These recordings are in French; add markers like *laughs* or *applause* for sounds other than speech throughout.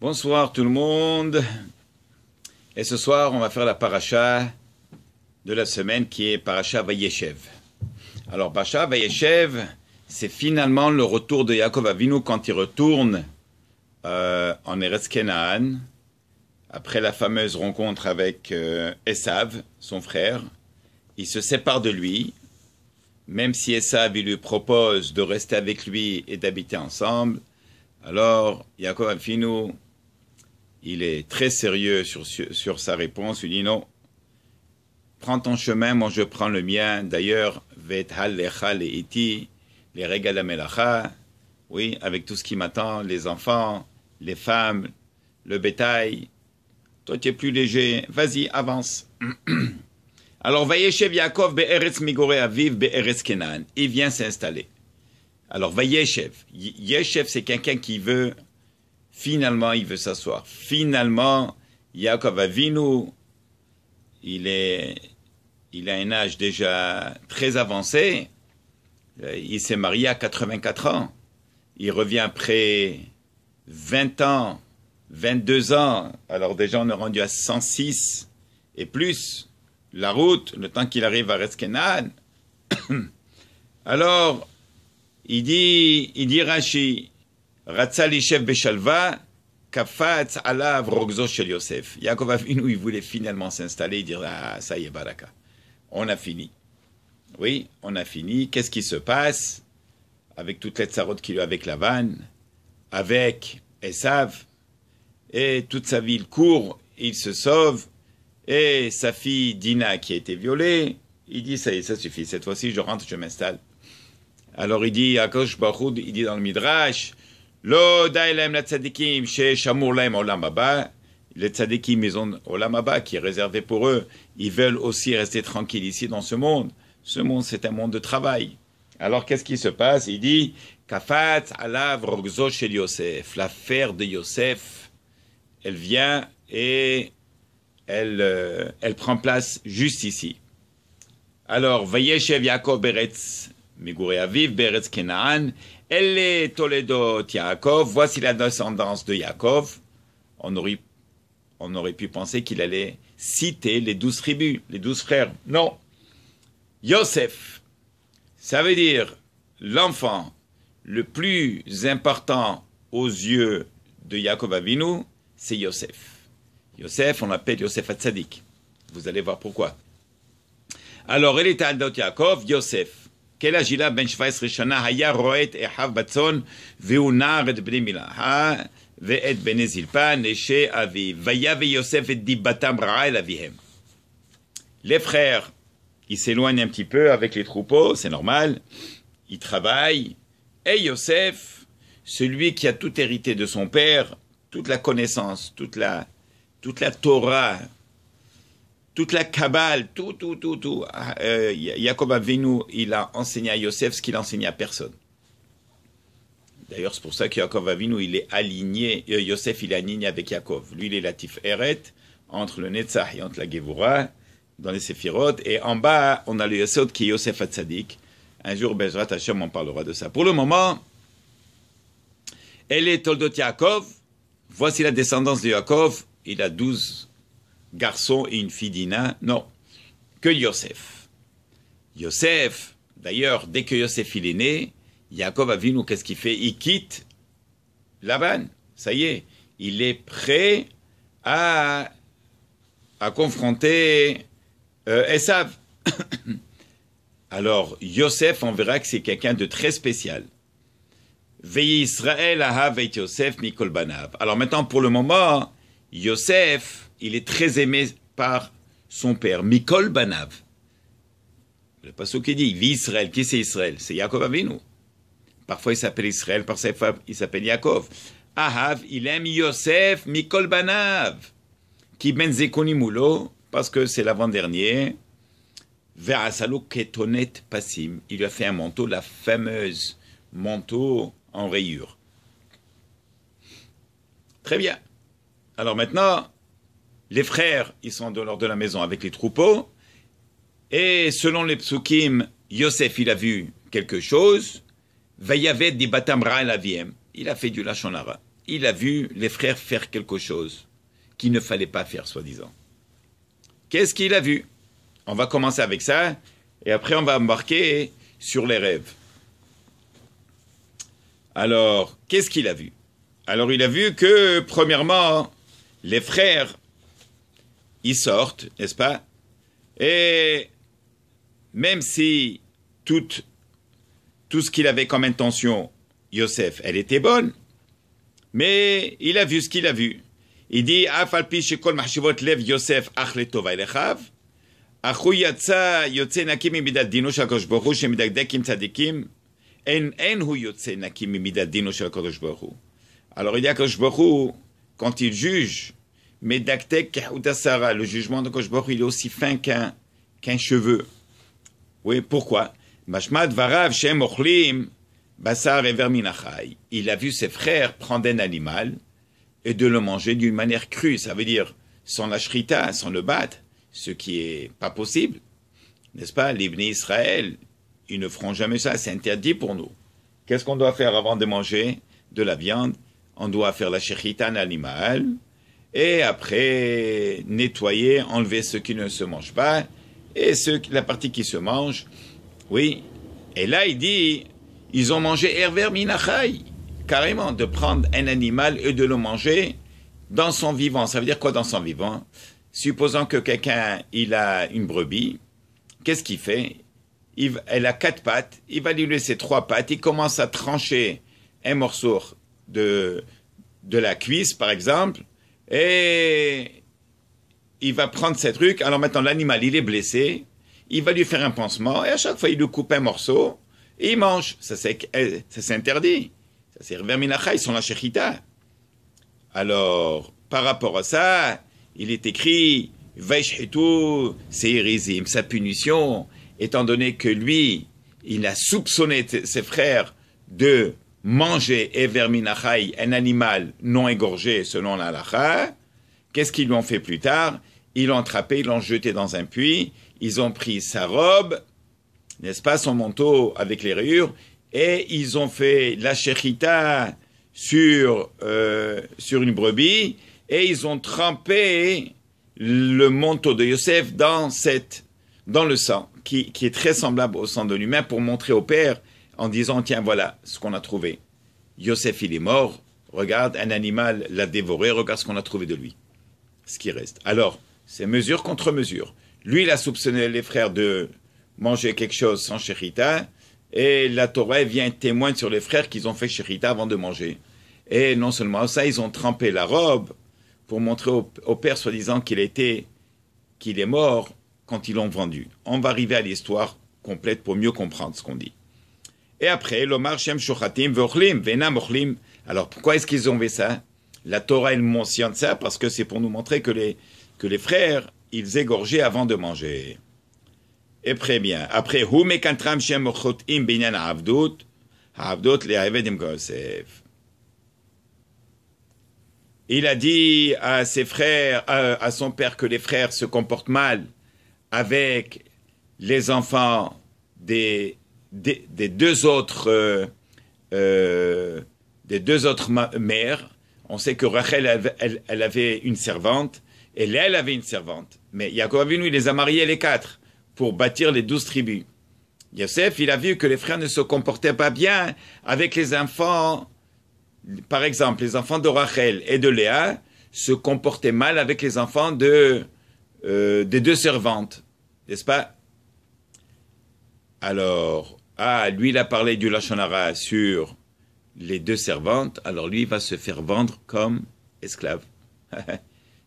Bonsoir tout le monde. Et ce soir, on va faire la paracha de la semaine qui est paracha Vayeshev. Alors, paracha Vayeshev, c'est finalement le retour de Yaakov Avinu quand il retourne euh, en Eretz Kenaan après la fameuse rencontre avec euh, Esav, son frère. Il se sépare de lui, même si Esav lui propose de rester avec lui et d'habiter ensemble. Alors, Yaakov Avinu il est très sérieux sur, sur, sa réponse. Il dit non, prends ton chemin, moi je prends le mien. D'ailleurs, les oui, avec tout ce qui m'attend, les enfants, les femmes, le bétail. Toi, tu es plus léger, vas-y, avance. *clears throat* Alors, Vayeshev Yaakov be'eretz migore aviv kenan. Il vient s'installer. Alors, chef Yeshev, c'est quelqu'un qui veut Finalement, il veut s'asseoir. Finalement, Yaakov Avinu, il est, il a un âge déjà très avancé. Euh, il s'est marié à 84 ans. Il revient après 20 ans, 22 ans. Alors déjà, on est rendu à 106 et plus. La route, le temps qu'il arrive à Reskenan. *coughs* Alors, il dit, il dit Rashi, Ratzalichev Beshalva, Kafatz Alav Rogzo Yosef. Yaakov il voulait finalement s'installer il dire ah, ça y est, Baraka. On a fini. Oui, on a fini. Qu'est-ce qui se passe avec toute les tsarotes qu'il a avec la vanne, avec Esav Et toute sa ville court, il se sauve. Et sa fille Dina, qui a été violée, il dit Ça y est, ça suffit. Cette fois-ci, je rentre, je m'installe. Alors il dit, Akosh Baroud il dit dans le Midrash, לא די להם לצדיקים ששמור להם עולם Les tzadikim, ils ont Olam qui est réservé pour eux. Ils veulent aussi rester tranquilles ici dans ce monde. Ce monde, c'est un monde de travail. Alors, qu'est-ce qui se passe Il dit Kafat alav rogzo shel Yosef. L'affaire de Yosef, elle vient et elle, euh, elle prend place juste ici. Alors, Vayeshev Yaakov Beretz, Migure Aviv Beretz Kenaan, elle Toledo Yaakov, voici la descendance de Yaakov. On aurait, on aurait pu penser qu'il allait citer les douze tribus, les douze frères. Non. Yosef, ça veut dire l'enfant le plus important aux yeux de Yaakov Avinu, c'est Yosef. Yosef, on l'appelle Yosef Hatzadik. Vous allez voir pourquoi. Alors, elle est Yaakov, Yosef. Les frères, ils s'éloignent un petit peu avec les troupeaux, c'est normal. Ils travaillent. Et Yosef, celui qui a tout hérité de son père, toute la connaissance, toute la, toute la Torah, toute la cabale, tout, tout, tout, tout. Ah, euh, Avinu, il a enseigné à Yosef ce qu'il enseigné à personne. D'ailleurs, c'est pour ça que Yaakov Avinu, il est aligné, euh, Yosef, il est aligné avec Yaakov. Lui, il est latif Eret, entre le Netzach et entre la Gevura, dans les Séphirotes. Et en bas, on a le Yosef qui est Yosef Hatzadik. Un jour, Benjrat Hashem, on parlera de ça. Pour le moment, elle est Toldot Yaakov. Voici la descendance de Yaakov. Il a 12 garçon et une fille d'Ina, non, que Yosef. Yosef, d'ailleurs, dès que Yosef est né, vu nous qu'est-ce qu'il fait Il quitte Laban, ça y est, il est prêt à, à confronter Et euh, Esav. *coughs* Alors, Yosef, on verra que c'est quelqu'un de très spécial. Veille Israël, Ahav et Yosef, Mikol Banav. Alors maintenant, pour le moment, Yosef, il est très aimé par son père, Mikol Banav. Le passage qui dit, Israël, qui c'est Israël C'est Yaakov Avinu. Parfois il s'appelle Israël, parfois il s'appelle Yaakov. Ahav, il aime Yosef, Mikol Banav, qui ben Zekonimulo, parce que c'est l'avant-dernier. Ketonet Passim, il lui a fait un manteau, la fameuse manteau en rayures. Très bien. Alors maintenant, les frères, ils sont dehors de la maison avec les troupeaux. Et selon les psukim, Yosef, il a vu quelque chose. Il a fait du lachonara. Il a vu les frères faire quelque chose qu'il ne fallait pas faire, soi-disant. Qu'est-ce qu'il a vu On va commencer avec ça. Et après, on va embarquer sur les rêves. Alors, qu'est-ce qu'il a vu Alors, il a vu que, premièrement, les frères ils sortent, n'est-ce pas Et même si tout, tout ce qu'il avait comme intention, Yosef, elle était bonne, mais il a vu ce qu'il a vu. Il dit Afalpi shekol machshivot lev Yosef achletova elechav. אחו יצא יוצא נקי ממידת דינו של הקדוש ברוך הוא שמדקדק עם צדיקים, אין, אין הוא יוצא נקי ממידת דינו Alors il dit à quand il juge mais le jugement de Kochbor il est aussi fin qu'un cheveu. Oui, pourquoi Varav Basar Il a vu ses frères prendre un animal et de le manger d'une manière crue, ça veut dire sans la shrita, sans le battre, ce qui est pas possible. N'est-ce pas L'Ibni Israël, ils ne feront jamais ça, c'est interdit pour nous. Qu'est-ce qu'on doit faire avant de manger de la viande On doit faire la shrita animal et après nettoyer, enlever ce qui ne se mange pas et ce, la partie qui se mange. Oui. Et là, il dit, ils ont mangé herver minachai, carrément, de prendre un animal et de le manger dans son vivant. Ça veut dire quoi dans son vivant Supposons que quelqu'un, il a une brebis, qu'est-ce qu'il fait Elle a quatre pattes, il va lui laisser trois pattes, il commence à trancher un morceau de, de la cuisse, par exemple, et il va prendre ces trucs. Alors maintenant, l'animal, il est blessé. Il va lui faire un pansement. Et à chaque fois, il lui coupe un morceau. Et il mange. Ça, c'est interdit. Ça, c'est Verminacha. Ils sont la Shechita. Alors, par rapport à ça, il est écrit c'est irisim. Sa punition, étant donné que lui, il a soupçonné ses frères de manger et verminachai un animal non égorgé selon la l'alacha, qu'est-ce qu'ils lui ont fait plus tard Ils l'ont attrapé, ils l'ont jeté dans un puits, ils ont pris sa robe, n'est-ce pas, son manteau avec les rayures, et ils ont fait la shechita sur, euh, une brebis, et ils ont trempé le manteau de Yosef dans, cette, dans le sang, qui, qui est très semblable au sang de l'humain, pour montrer au Père en disant, tiens, voilà ce qu'on a trouvé. Yosef, il est mort, regarde, un animal l'a dévoré, regarde ce qu'on a trouvé de lui. Ce qui reste. Alors, c'est mesure contre mesure. Lui, il a soupçonné les frères de manger quelque chose sans chérita et la Torah vient témoigner sur les frères qu'ils ont fait chérita avant de manger. Et non seulement ça, ils ont trempé la robe pour montrer au, père soi-disant qu'il était, qu'il est mort quand ils l'ont vendu. On va arriver à l'histoire complète pour mieux comprendre ce qu'on dit. Et après, l'Omar Shem Shochatim Vochlim, Venam Ochlim. Alors pourquoi est-ce qu'ils ont fait ça La Torah, elle mentionne ça parce que c'est pour nous montrer que les, que les frères, ils égorgeaient avant de manger. Et très bien. Après, Humekantram Shem Ochotim Binyan Avdut, Avdut le Avedim Gosef. Il a dit à ses frères, à son père que les frères se comportent mal avec les enfants des des, deux autres, euh, euh, des deux autres mères. On sait que Rachel, elle, avait une servante et Léa, elle avait une servante. Mais Yaakov Avinu, il les a mariés les quatre pour bâtir les douze tribus. Yosef, il a vu que les frères ne se comportaient pas bien avec les enfants. Par exemple, les enfants de Rachel et de Léa se comportaient mal avec les enfants de, euh, des deux servantes, n'est-ce pas Alors, ah, lui, il a parlé du Lachanara sur les deux servantes, alors lui, il va se faire vendre comme esclave. *laughs*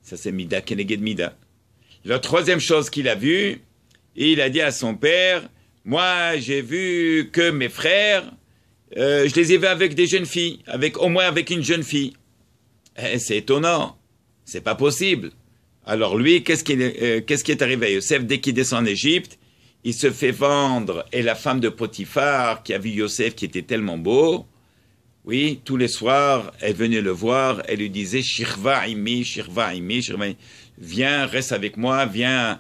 Ça, c'est Mida Keneged Mida. La troisième chose qu'il a vue, il a dit à son père, moi, j'ai vu que mes frères, euh, je les ai vus avec des jeunes filles, avec au moins avec une jeune fille. Eh, c'est étonnant, c'est pas possible. Alors lui, qu'est-ce qui, euh, qui, est arrivé à Youssef dès qu'il descend en Égypte il se fait vendre, et la femme de Potiphar, qui a vu Yosef qui était tellement beau, oui, tous les soirs, elle venait le voir, elle lui disait Shirva imi, Shirva imi, Shirva Viens, reste avec moi, viens,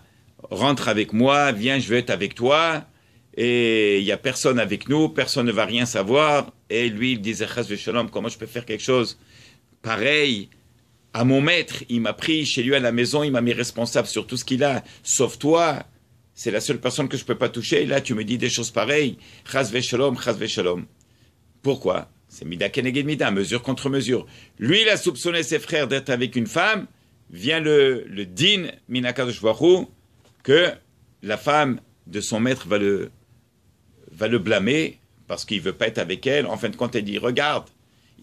rentre avec moi, viens, je veux être avec toi. Et il n'y a personne avec nous, personne ne va rien savoir. Et lui, il disait de Shalom, comment je peux faire quelque chose pareil à mon maître Il m'a pris chez lui à la maison, il m'a mis responsable sur tout ce qu'il a, sauf toi. C'est la seule personne que je ne peux pas toucher. Et là, tu me dis des choses pareilles. Chaz shalom, chaz shalom. Pourquoi C'est mida keneged mida, mesure contre mesure. Lui, il a soupçonné ses frères d'être avec une femme. Vient le, le din, que la femme de son maître va le, va le blâmer parce qu'il veut pas être avec elle. En fin de compte, elle dit, regarde,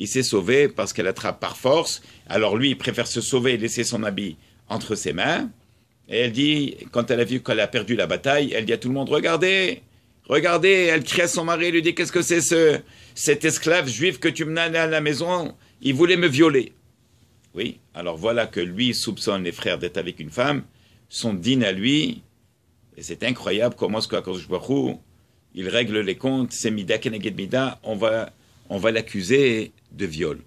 il s'est sauvé parce qu'elle attrape par force. Alors lui, il préfère se sauver et laisser son habit entre ses mains et elle dit, quand elle a vu qu'elle a perdu la bataille, elle dit à tout le monde, regardez, regardez, elle crie à son mari, elle lui dit, qu'est-ce que c'est ce, cet esclave juif que tu me à la maison, il voulait me violer. Oui, alors voilà que lui soupçonne les frères d'être avec une femme, sont dîne à lui, et c'est incroyable comment ce qu'Akadosh il règle les comptes, c'est Mida Keneged on va, on va l'accuser de viol.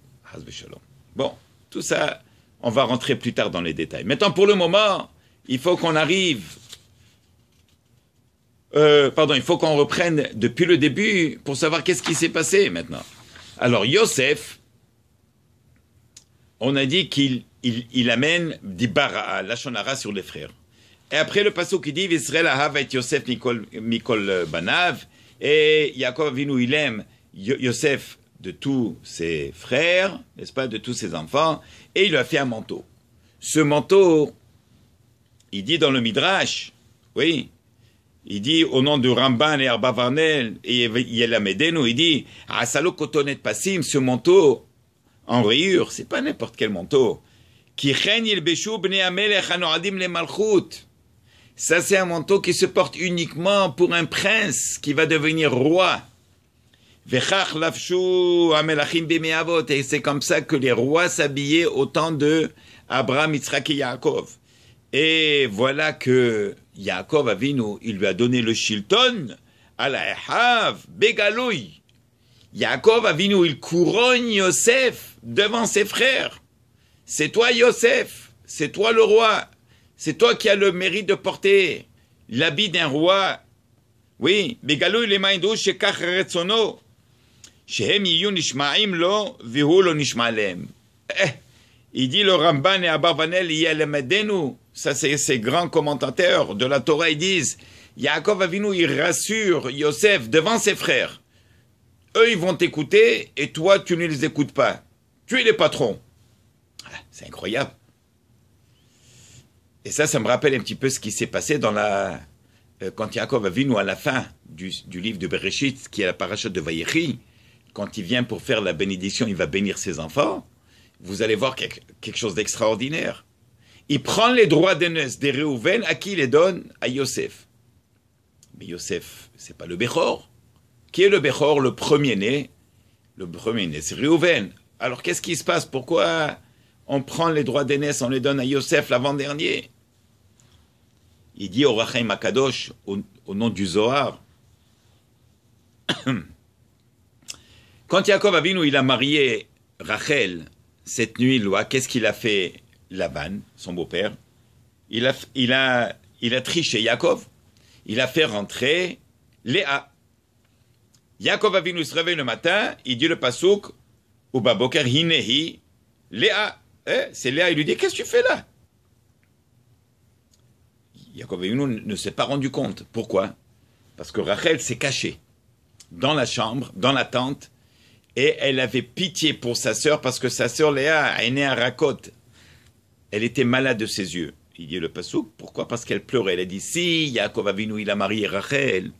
Bon, tout ça, on va rentrer plus tard dans les détails. Maintenant, pour le moment, il faut qu'on arrive, euh, pardon, il faut qu'on reprenne depuis le début pour savoir qu'est-ce qui s'est passé maintenant. Alors Yosef, on a dit qu'il il, il amène à Lachonara sur les frères. Et après le passage qui dit Israël a et Yosef Mikol, euh, Banav, et Yaakov il aime Yosef de tous ses frères, n'est-ce pas, de tous ses enfants, et il lui a fait un manteau. Ce manteau, il dit dans le Midrash, oui, il dit au nom de Ramban et Varnel, et Yelamedenu, il dit Asalo Kotonet Passim, ce manteau en rayure, c'est pas n'importe quel manteau. Qui règne il le Ça, c'est un manteau qui se porte uniquement pour un prince qui va devenir roi. Et c'est comme ça que les rois s'habillaient au temps de Abraham, et Yaakov. Et voilà que Yaakov Avinu, il lui a donné le shilton à la Ehav, Begaloui. Yaakov Avinu, il couronne Yosef devant ses frères. C'est toi Yosef, c'est toi le roi, c'est toi qui as le mérite de porter l'habit d'un roi. Oui, Begaloui le est shekach retzono, shehem yiyun nishmaim lo, vihu lo nishmalem. Eh, il dit le Ramban et Abavanel medenu. ça c'est ces grands commentateurs de la Torah, ils disent Yaakov Avinu, il rassure Yosef devant ses frères. Eux, ils vont t'écouter et toi, tu ne les écoutes pas. Tu es les patrons. Ah, c'est incroyable. Et ça, ça me rappelle un petit peu ce qui s'est passé dans la euh, quand Yaakov Avinu, à la fin du, livre de Bereshit, qui est la parachute de Vaïri, quand il vient pour faire la bénédiction, il va bénir ses enfants vous allez voir quelque, chose d'extraordinaire. Il prend les droits d'aînesse des Réhouven, à qui il les donne À Yosef. Mais Yosef, c'est pas le Béchor. Qui est le Béchor Le premier-né. Le premier-né, c'est Réhouven. Alors qu'est-ce qui se passe Pourquoi on prend les droits d'aînesse, on les donne à Yosef l'avant-dernier Il dit au Rachel Makadosh au, nom du Zohar, *coughs* quand Yaakov Avinu il a marié Rachel cette nuit, loi, qu'est-ce qu'il a fait Laban, son beau-père il a, il, a, il a triché Yaakov. Il a fait rentrer Léa. Yaakov nous se réveille le matin, il dit le pasouk, baboker hinehi, Léa. Eh, c'est Léa, il lui dit, qu'est-ce que tu fais là Yaakov Avinu ne s'est pas rendu compte. Pourquoi Parce que Rachel s'est cachée dans la chambre, dans la tente, et elle avait pitié pour sa sœur parce que sa sœur Léa est née à Rakot. Elle était malade de ses yeux. Il dit le passouk. Pourquoi Parce qu'elle pleurait. Elle a dit si Yaakov nous, il a marié Rachel.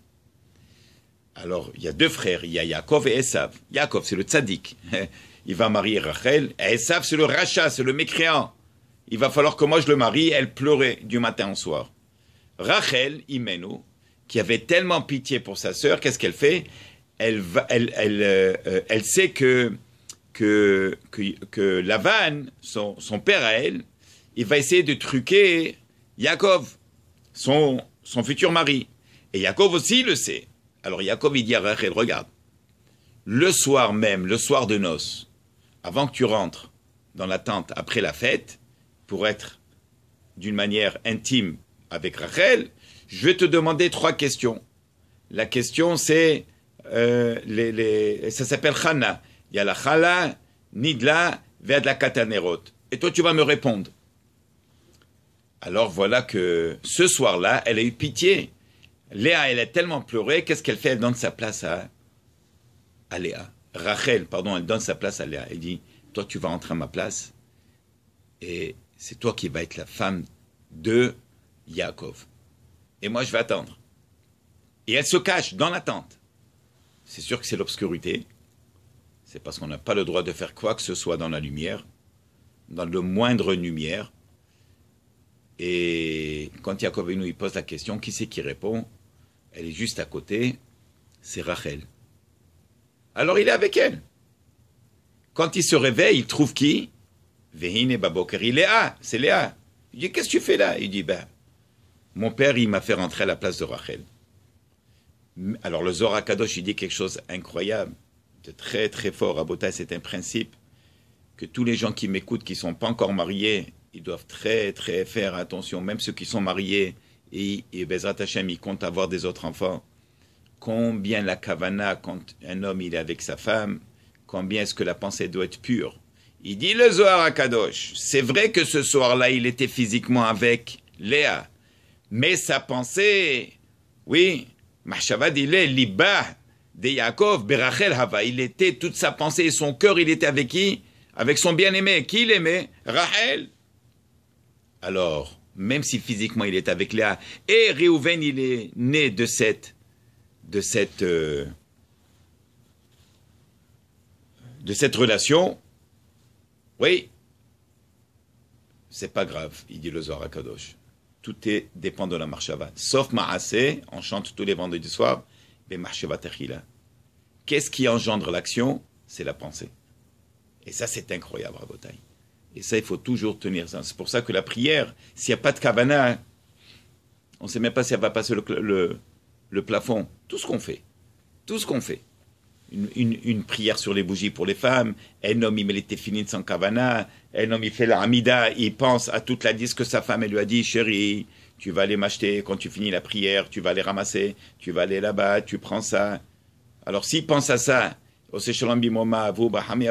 Alors il y a deux frères, il y a Yaakov et Esav. Yaakov c'est le tzaddik. *laughs* Il va marier Rachel. Et Esav c'est le rachat, c'est le mécréant. Il va falloir que moi je le marie. Elle pleurait du matin au soir. Rachel Imenu, qui avait tellement pitié pour sa sœur, qu'est-ce qu'elle fait euh, euh, elle, sait que, que, que, Lavan, son, père à elle, il va essayer de truquer Yaakov, son, son futur mari. Et Yaakov aussi le sait. Alors Yaakov, il dit à Rachel, regarde, le soir même, le soir de noces, avant que tu rentres dans la tente après la fête, pour être d'une manière intime avec Rachel, je vais te demander trois questions. La question c'est, euh, ça s'appelle Chana. Il y a la Chala, Nidla, la Katanerot. Et toi, tu vas me répondre. Alors voilà que ce soir-là, elle a eu pitié. Léa, elle a tellement pleuré, qu'est-ce qu'elle fait Elle donne sa place à, à Léa. Rachel, pardon, elle donne sa place à Léa. Elle dit, toi, tu vas entrer à ma place et c'est toi qui vas être la femme de Yaakov. Et moi, je vais attendre. Et elle se cache dans la tente c'est sûr que c'est l'obscurité. C'est parce qu'on n'a pas le droit de faire quoi que ce soit dans la lumière, dans le moindre lumière. Et quand nous il pose la question, qui c'est qui répond Elle est juste à côté, c'est Rachel. Alors il est avec elle. Quand il se réveille, il trouve qui Vehine Babokeri, Léa, c'est Léa. Il dit, qu'est-ce que tu fais là Il dit, ben, mon père, il m'a fait rentrer à la place de Rachel. Alors le Zohar Kadosh, il dit quelque chose d'incroyable, de très très fort. Abota, c'est un principe que tous les gens qui m'écoutent, qui ne sont pas encore mariés, ils doivent très très faire attention. Même ceux qui sont mariés et, et Bezrat Hashem, ils comptent avoir des autres enfants. Combien la kavana, quand un homme il est avec sa femme, combien est-ce que la pensée doit être pure Il dit le Zohar à Kadosh. C'est vrai que ce soir-là, il était physiquement avec Léa, mais sa pensée, oui, de Yaakov, Berachel Hava. Il était toute sa pensée et son cœur, il était avec qui Avec son bien-aimé. Qui l'aimait Rachel. Alors, même si physiquement il est avec Léa, et Réhouven, il est né de cette, de cette, euh, de cette relation. Oui, c'est pas grave, il dit le Zohar Kadosh tout est, dépend de la marchava. Sauf Maasé, on chante tous les vendredis soirs, mais marchava techila. Qu'est-ce qui engendre l'action C'est la pensée. Et ça, c'est incroyable, à Rabotai. Et ça, il faut toujours tenir ça. C'est pour ça que la prière, s'il n'y a pas de kavana, on ne sait même pas si elle va passer le, le, plafond. Tout ce qu'on fait, tout ce qu'on fait. Une, prière sur les bougies pour les femmes, un homme il met fini sans kavana, et eh non, il fait l'amida, il pense à toute la disque que sa femme elle lui a dit, chérie, tu vas aller m'acheter quand tu finis la prière, tu vas aller ramasser, tu vas aller là-bas, tu prends ça. Alors s'il pense à ça, oh, bah, ouais,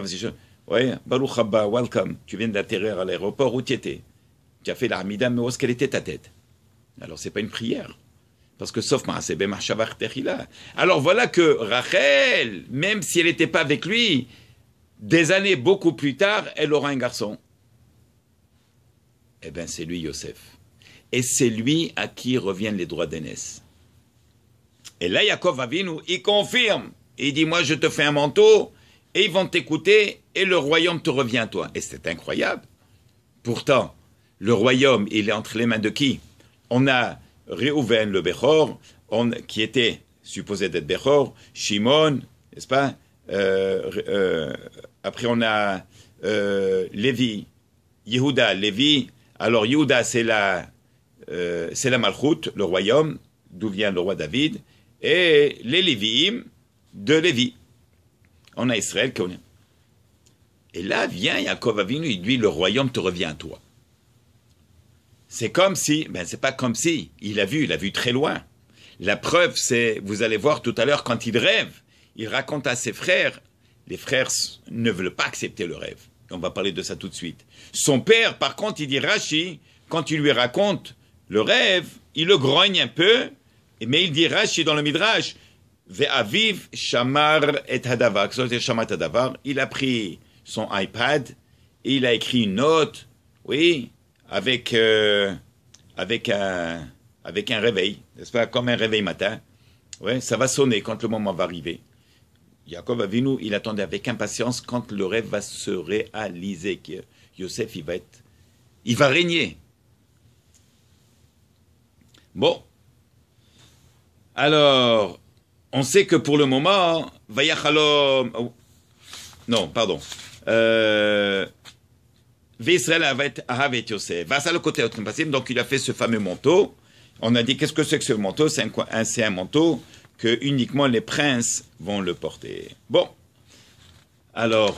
Oui, Abba, welcome. Tu viens d'atterrir à l'aéroport où tu étais. Tu as fait l'amida, mais où est-ce qu'elle était ta tête Alors c'est pas une prière. Parce que sauf ben Alors voilà que Rachel, même si elle n'était pas avec lui, des années beaucoup plus tard, elle aura un garçon. Eh bien, c'est lui, Yosef. Et c'est lui à qui reviennent les droits d'aînesse. Et là, Yaakov Avinu, il confirme. Il dit, moi, je te fais un manteau, et ils vont t'écouter, et le royaume te revient à toi. Et c'est incroyable. Pourtant, le royaume, il est entre les mains de qui On a Réhouven, le Bechor, on, qui était supposé d'être Bechor, Shimon, n'est-ce pas euh, euh, après, on a euh, Lévi, Yehuda, Lévi. Alors, Yehuda, c'est la, c'est la Malchoute, le royaume, d'où vient le roi David. Et les Lévi, de Lévi. On a Israël et là vient Yaakov Avinu, il dit le royaume te revient à toi. C'est comme si, ben c'est pas comme si, il a vu, il a vu très loin. La preuve c'est, vous allez voir tout à l'heure quand il rêve, il raconte à ses frères. Les frères ne veulent pas accepter le rêve. On va parler de ça tout de suite. Son père, par contre, il dit Rachi, quand il lui raconte le rêve, il le grogne un peu, mais il dit Rachi dans le Midrash, Ve'aviv shamar et hadavar. Il a pris son iPad et il a écrit une note, oui, avec, euh, avec, un, avec un réveil, n'est-ce pas, comme un réveil matin. Ouais, ça va sonner quand le moment va arriver vu nous, il attendait avec impatience quand le rêve va se réaliser, que Joseph il va il va régner. Bon. Alors, on sait que pour le moment, Vayachalom, oh, non, pardon, euh, Israël avait Yosef. Va le côté donc il a fait ce fameux manteau. On a dit, qu'est-ce que c'est que ce manteau C'est un manteau que uniquement les princes vont le porter. Bon. Alors,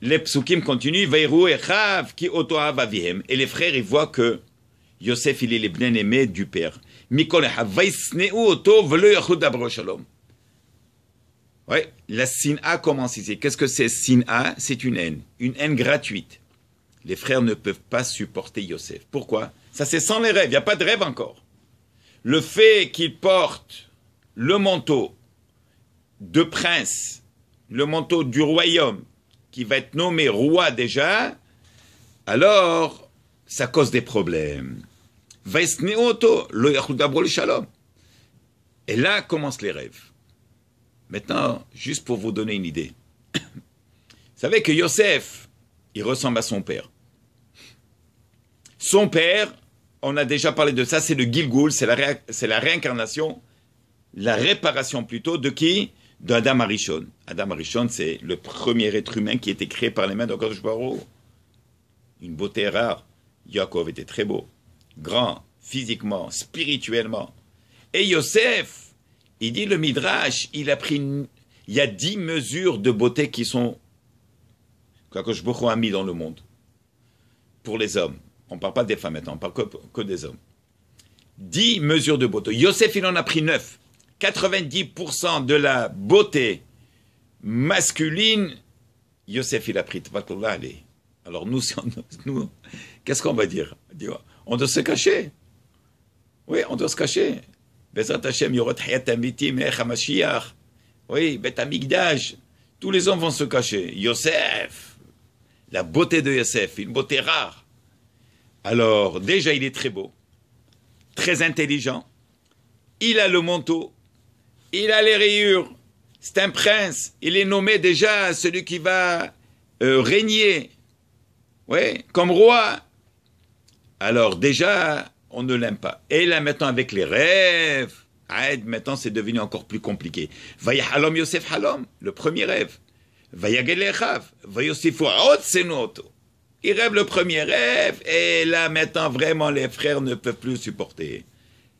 les psukim continuent, et qui Et les frères, ils voient que Yosef, il est le bien-aimé du père. Oui, la sin'a commence ici. Qu'est-ce que c'est sin'a C'est une haine, une haine gratuite. Les frères ne peuvent pas supporter Yosef. Pourquoi Ça, c'est sans les rêves. Il n'y a pas de rêve encore. Le fait qu'il porte le manteau de prince, le manteau du royaume, qui va être nommé roi déjà, alors ça cause des problèmes. Et là commencent les rêves. Maintenant, juste pour vous donner une idée. *coughs* Vous savez que Yosef, il ressemble à son père. Son père, on a déjà parlé de ça, c'est le Gilgoul, c'est la, la réincarnation la réparation plutôt de qui D'Adam Adam Arishon. Adam Arishon, c'est le premier être humain qui a été créé par les mains de Baro. Une beauté rare. Yaakov était très beau, grand, physiquement, spirituellement. Et Yosef, il dit le Midrash, il a pris, il y a dix mesures de beauté qui sont Baro a mis dans le monde. Pour les hommes. On ne parle pas des femmes maintenant, on parle que, que des hommes. Dix mesures de beauté. Yosef, il en a pris neuf. 90% de la beauté masculine, Yosef il a pris Alors *laughs* nous, qu'est-ce qu'on va dire On doit se cacher. Oui, on doit se cacher. Hashem Oui, Tous les hommes vont se cacher. Yosef, la beauté de Yosef, une beauté rare. Alors déjà il est très beau, très intelligent. Il a le manteau il a les rayures. C'est un prince. Il est nommé déjà celui qui va euh, régner. Oui, comme roi. Alors déjà, on ne l'aime pas. Et là maintenant avec les rêves, maintenant c'est devenu encore plus compliqué. Vaya halom Yosef halom, le premier rêve. Vaya gelechav, c'est senoto. Il rêve le premier rêve et là maintenant vraiment les frères ne peuvent plus supporter.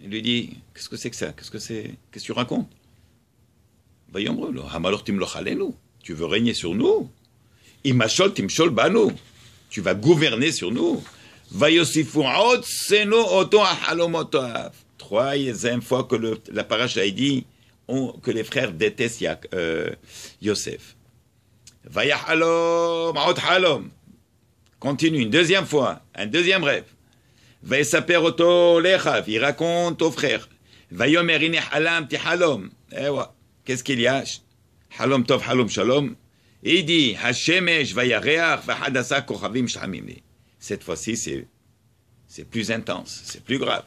Il lui dit Qu'est-ce que c'est que ça Qu'est-ce que c'est Qu'est-ce que tu racontes Tu veux régner sur nous Tu vas gouverner sur nous Troisième fois que la paracha a dit que les frères détestent euh, Yosef. Continue une deuxième fois, un deuxième rêve il raconte aux frères. Qu'est-ce qu'il y a Halom Tov, Halom Shalom. Il dit Hashemesh, Vayareach, Vahadasa, Kochavim, Shhamimli. Cette fois-ci, c'est plus intense, c'est plus grave.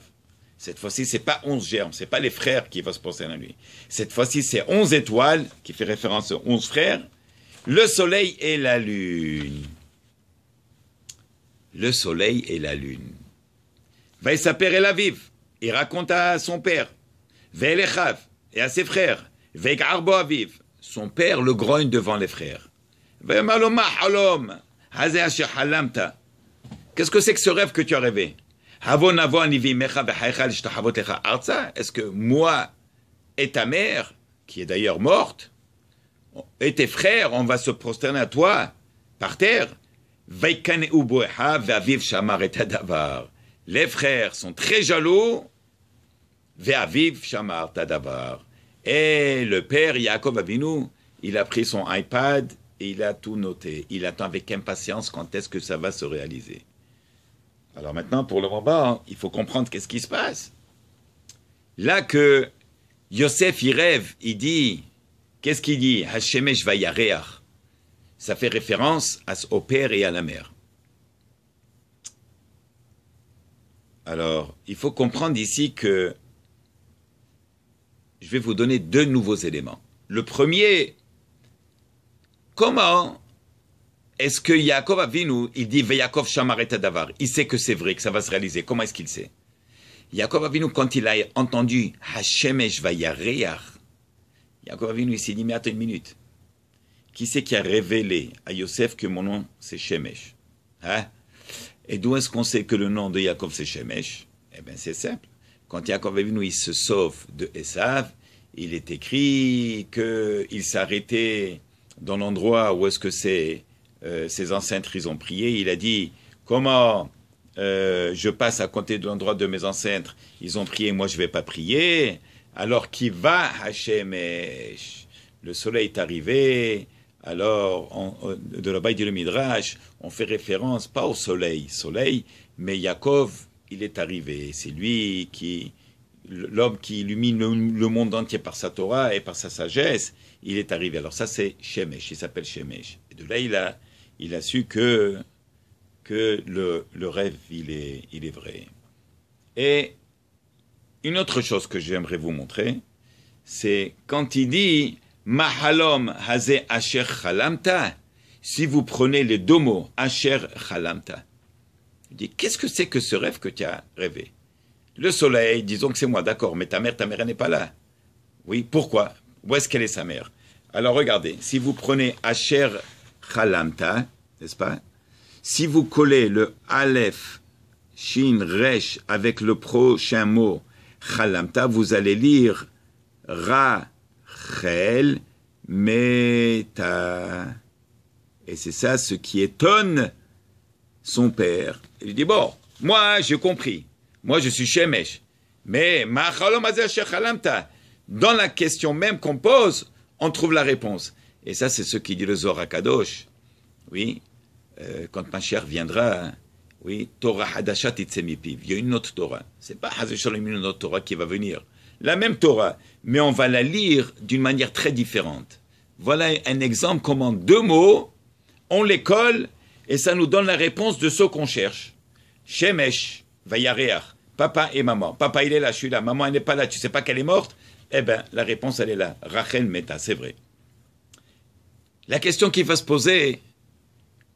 Cette fois-ci, c'est pas onze germes, c'est pas les frères qui vont se penser à lui. Cette fois-ci, c'est onze étoiles, qui fait référence aux onze frères, le soleil et la lune. Le soleil et la lune. Vaïsaper el Aviv, il raconte à son père, Ve'elechav, et à ses frères, Ve'garbo Aviv. Son père le grogne devant les frères. alom, halamta. Qu'est-ce que c'est que ce rêve que tu as rêvé Est-ce que moi et ta mère, qui est d'ailleurs morte, et tes frères, on va se prosterner à toi, par terre les frères sont très jaloux. Ve'aviv shamar tadavar. Et le père Yaakov Abinou, il a pris son iPad et il a tout noté. Il attend avec impatience quand est-ce que ça va se réaliser. Alors maintenant, pour le moment, il faut comprendre qu'est-ce qui se passe. Là que Yosef, y rêve, il dit, qu'est-ce qu'il dit Hashemesh Ça fait référence au père et à la mère. Alors, il faut comprendre ici que je vais vous donner deux nouveaux éléments. Le premier, comment est-ce que Yaakov nous il dit Veyakov Shamaret Davar, il sait que c'est vrai, que ça va se réaliser. Comment est-ce qu'il sait Yaakov Avinu, quand il a entendu Hashemesh Yaakov Avinu, il s'est dit Mais attends une minute, qui c'est qui a révélé à Yosef que mon nom c'est Shemesh hein? Et d'où est-ce qu'on sait que le nom de Jacob c'est Shemesh Eh bien, c'est simple. Quand Jacob venu, il se sauve de Esav, il est écrit qu'il s'arrêtait dans l'endroit où est-ce que ses, euh, ses ancêtres ils ont prié. Il a dit comment euh, je passe à côté de l'endroit de mes ancêtres, ils ont prié, moi je ne vais pas prier. Alors qui va à Shemesh, Le soleil est arrivé, alors, de la bas du Midrash, on fait référence pas au soleil, soleil, mais Yaakov, il est arrivé. C'est lui qui, l'homme qui illumine le, monde entier par sa Torah et par sa sagesse, il est arrivé. Alors ça, c'est Shemesh, il s'appelle Shemesh. Et de là, il a, su que, que le, rêve, il est, il est vrai. Et une autre chose que j'aimerais vous montrer, c'est quand il dit Mahalom haze asher chalamta. Si vous prenez les deux mots, asher chalamta. Il dit, qu'est-ce que c'est que ce rêve que tu as rêvé Le soleil, disons que c'est moi, d'accord, mais ta mère, ta mère, n'est pas là. Oui, pourquoi Où est-ce qu'elle est sa mère Alors regardez, si vous prenez asher chalamta, n'est-ce pas Si vous collez le aleph, shin, resh avec le prochain mot chalamta, vous allez lire ra et c'est ça ce qui étonne son père. Il dit, bon, moi j'ai compris, moi je suis Shemesh, mais dans la question même qu'on pose, on trouve la réponse. Et ça c'est ce qui dit le zorakadosh. Oui, euh, quand ma chère viendra, oui, Torah il y une autre Torah. C'est pas Hazashalom, une autre Torah qui va venir la même Torah, mais on va la lire d'une manière très différente. Voilà un exemple comment deux mots, on les colle et ça nous donne la réponse de ce qu'on cherche. Shemesh, Vayareach, papa et maman. Papa il est là, je suis là. Maman elle n'est pas là, tu sais pas qu'elle est morte Eh bien, la réponse elle est là. Rachel Meta, c'est vrai. La question qui va se poser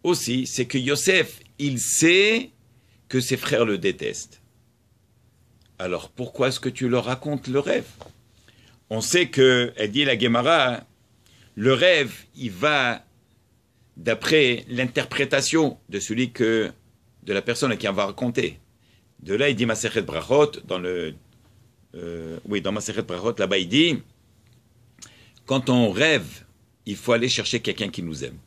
aussi, c'est que Yosef, il sait que ses frères le détestent alors pourquoi est-ce que tu leur racontes le rêve On sait que, elle dit la Gemara, le rêve, il va d'après l'interprétation de celui que, de la personne à qui on va raconter. De là, il dit Maseret Brachot, dans le, euh, oui, dans Maseret Brachot, là-bas, il dit, quand on rêve, il faut aller chercher quelqu'un qui nous aime.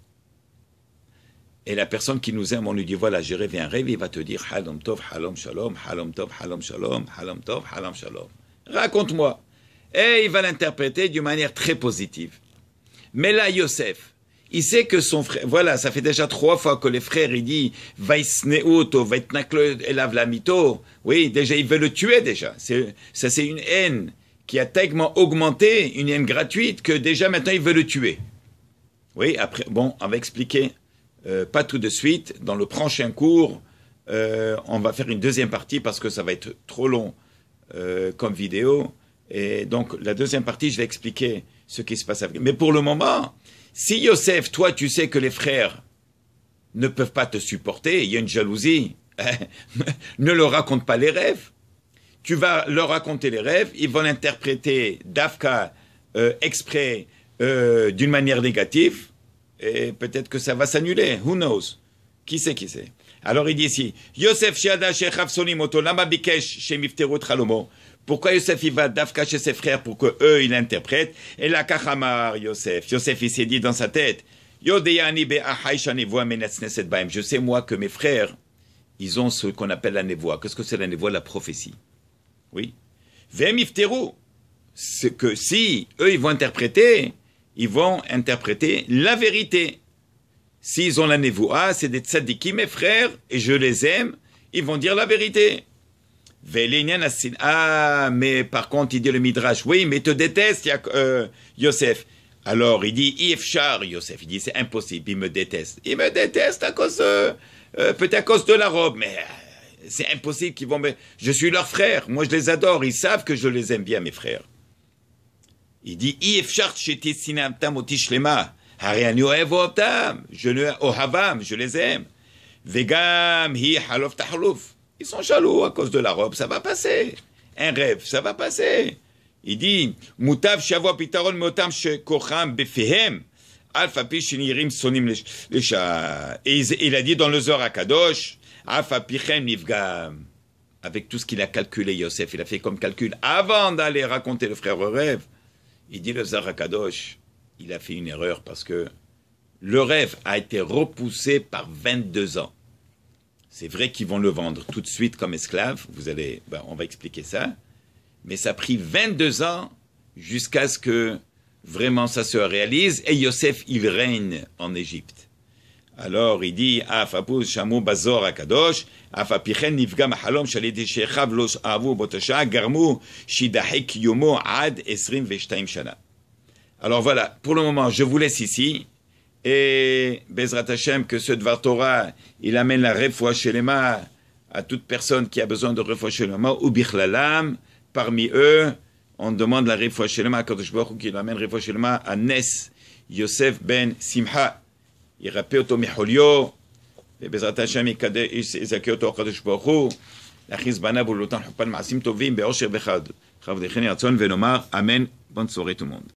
Et la personne qui nous aime, on lui dit voilà, j'ai rêvé un rêve, il va te dire halom tov, halom shalom, halom tov, halom shalom, halom tov, halom shalom. Raconte-moi. Et il va l'interpréter d'une manière très positive. Mais là, Yosef, il sait que son frère, voilà, ça fait déjà trois fois que les frères, il dit, lamito. Oui, déjà, il veut le tuer, déjà. Ça, c'est une haine qui a tellement augmenté, une haine gratuite, que déjà maintenant, il veut le tuer. Oui, après, bon, on va expliquer euh, pas tout de suite. Dans le prochain cours, euh, on va faire une deuxième partie parce que ça va être trop long euh, comme vidéo. Et donc, la deuxième partie, je vais expliquer ce qui se passe avec. Mais pour le moment, si Yosef, toi, tu sais que les frères ne peuvent pas te supporter, il y a une jalousie, hein, *laughs* ne leur raconte pas les rêves. Tu vas leur raconter les rêves, ils vont l'interpréter d'Afka exprès d'une manière négative et peut-être que ça va s'annuler. Who knows? Qui sait, qui sait? Alors il dit ici, Yosef Shiada Pourquoi Yosef il va dafka chez ses frères pour que eux ils l'interprètent Et la kachamar Yosef. Yosef il s'est dit dans sa tête, je sais moi que mes frères, ils ont ce qu'on appelle la névoie. Qu'est-ce que c'est la névoie La prophétie. Oui. Vemifteru. C'est que si eux ils vont interpréter, ils vont interpréter la vérité. S'ils ont la ah c'est des tzadikim, mes frères, et je les aime, ils vont dire la vérité. Ah, mais par contre, il dit le Midrash, oui, mais te déteste, euh, Yosef. Alors, il dit, Ifchar, Yosef, il dit, c'est impossible, il me déteste. Il me déteste à cause, euh, euh, peut-être à cause de la robe, mais c'est impossible qu'ils vont me... Je suis leur frère, moi je les adore, ils savent que je les aime bien, mes frères. Il dit, je ne, je les aime. Vegam, hi, halof, tahalouf. Ils sont jaloux à cause de la robe, ça va passer. Un rêve, ça va passer. Il dit, mutav shavo pitaron motam shekocham befihem. Alpha pi shenirim sonim lesha. Et il a dit dans le Zohar Kadosh, alpha pichem nivgam. Avec tout ce qu'il a calculé, Yosef, il a fait comme calcul avant d'aller raconter le frère au rêve. Il dit le Zarakadosh, il a fait une erreur parce que le rêve a été repoussé par 22 ans. C'est vrai qu'ils vont le vendre tout de suite comme esclave, vous allez, ben, on va expliquer ça, mais ça a pris 22 ans jusqu'à ce que vraiment ça se réalise et Yosef, il règne en Égypte. Alors il dit shamu bazor akadosh mahalom garmu ad esrim shana. Alors voilà, pour le moment, je vous laisse ici. Et Bezrat Hashem, que ce Dvar Torah, il amène la refoua shelema à toute personne qui a besoin de refoua shelema, ou bichlalam, parmi eux, on demande la refoua shelema à Kadosh Baruch qui amène refoua à Nes, Yosef ben Simha. ירפא אותו מחוליו, ובעזרת השם יזכה אותו הקדוש ברוך הוא, להכניס בניו ולוטן חופן מעשים טובים, באושר וחד. חב דכן ירצון ונאמר אמן בנצורי תומונד.